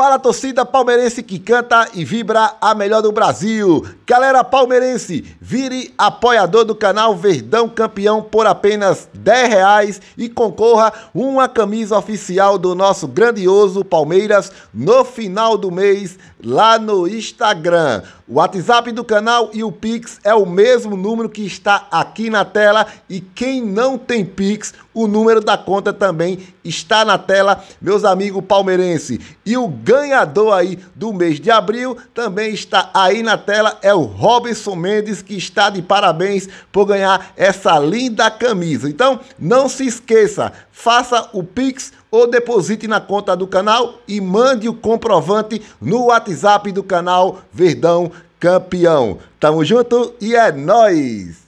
Fala torcida palmeirense que canta e vibra a melhor do Brasil. Galera palmeirense, vire apoiador do canal Verdão Campeão por apenas 10 reais e concorra uma camisa oficial do nosso grandioso Palmeiras no final do mês lá no Instagram. O WhatsApp do canal e o Pix é o mesmo número que está aqui na tela e quem não tem Pix, o número da conta também está na tela, meus amigos palmeirense. E o ganhador aí do mês de abril também está aí na tela, é o Robson Mendes, que está de parabéns por ganhar essa linda camisa. Então, não se esqueça, faça o Pix ou deposite na conta do canal e mande o comprovante no WhatsApp do canal Verdão Campeão. Tamo junto e é nós.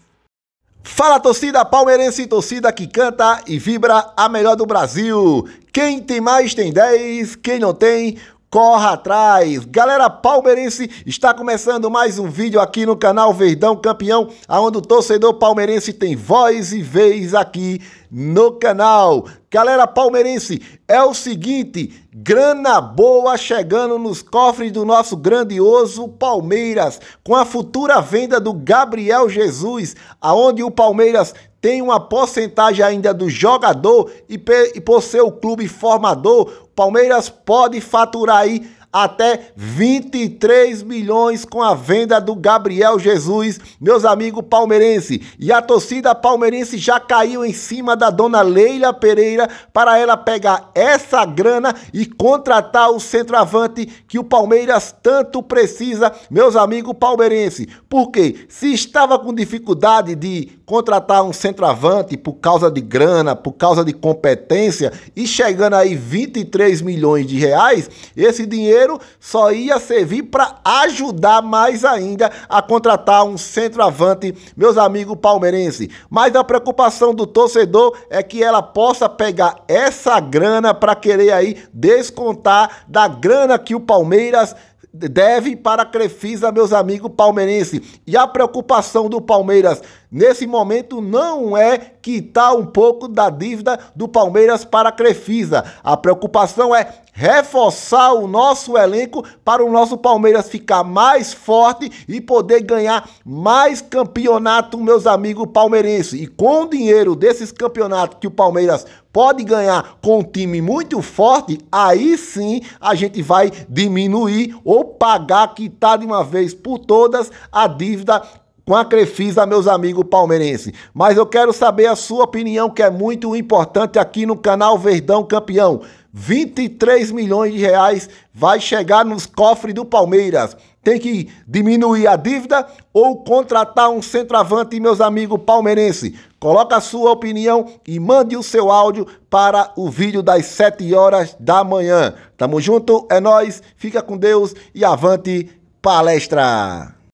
Fala torcida palmeirense, torcida que canta e vibra a melhor do Brasil. Quem tem mais tem 10, quem não tem corra atrás. Galera palmeirense, está começando mais um vídeo aqui no canal Verdão Campeão, aonde o torcedor palmeirense tem voz e vez aqui no canal. Galera palmeirense, é o seguinte, grana boa chegando nos cofres do nosso grandioso Palmeiras, com a futura venda do Gabriel Jesus, aonde o Palmeiras tem uma porcentagem ainda do jogador e, e por ser o clube formador, o Palmeiras pode faturar aí até 23 milhões com a venda do Gabriel Jesus, meus amigos palmeirense. E a torcida palmeirense já caiu em cima da dona Leila Pereira para ela pegar essa grana e contratar o centroavante que o Palmeiras tanto precisa, meus amigos palmeirense. Porque se estava com dificuldade de contratar um centroavante por causa de grana, por causa de competência e chegando aí 23 milhões de reais, esse dinheiro dinheiro só ia servir para ajudar mais ainda a contratar um centroavante, meus amigos palmeirenses. Mas a preocupação do torcedor é que ela possa pegar essa grana para querer aí descontar da grana que o Palmeiras deve para a Crefisa, meus amigos palmeirenses. E a preocupação do Palmeiras nesse momento não é quitar um pouco da dívida do Palmeiras para a Crefisa. A preocupação é reforçar o nosso elenco para o nosso Palmeiras ficar mais forte e poder ganhar mais campeonato, meus amigos palmeirenses. E com o dinheiro desses campeonatos que o Palmeiras pode ganhar com um time muito forte, aí sim a gente vai diminuir ou pagar, quitar de uma vez por todas a dívida com a Crefisa, meus amigos palmeirenses. Mas eu quero saber a sua opinião, que é muito importante aqui no canal Verdão Campeão. 23 milhões de reais vai chegar nos cofres do Palmeiras. Tem que diminuir a dívida ou contratar um centroavante, meus amigos palmeirenses. Coloca a sua opinião e mande o seu áudio para o vídeo das 7 horas da manhã. Tamo junto, é nós, fica com Deus e avante palestra.